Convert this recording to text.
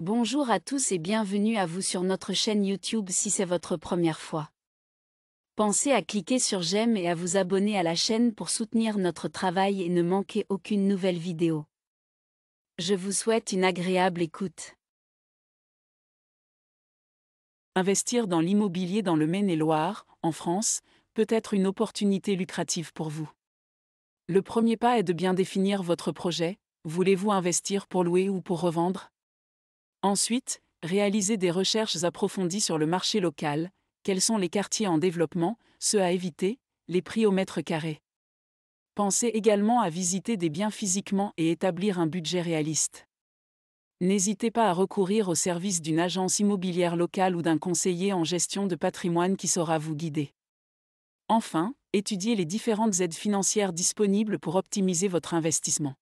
Bonjour à tous et bienvenue à vous sur notre chaîne YouTube si c'est votre première fois. Pensez à cliquer sur j'aime et à vous abonner à la chaîne pour soutenir notre travail et ne manquer aucune nouvelle vidéo. Je vous souhaite une agréable écoute. Investir dans l'immobilier dans le Maine-et-Loire, en France, peut être une opportunité lucrative pour vous. Le premier pas est de bien définir votre projet. Voulez-vous investir pour louer ou pour revendre Ensuite, réalisez des recherches approfondies sur le marché local, quels sont les quartiers en développement, ceux à éviter, les prix au mètre carré. Pensez également à visiter des biens physiquement et établir un budget réaliste. N'hésitez pas à recourir au service d'une agence immobilière locale ou d'un conseiller en gestion de patrimoine qui saura vous guider. Enfin, étudiez les différentes aides financières disponibles pour optimiser votre investissement.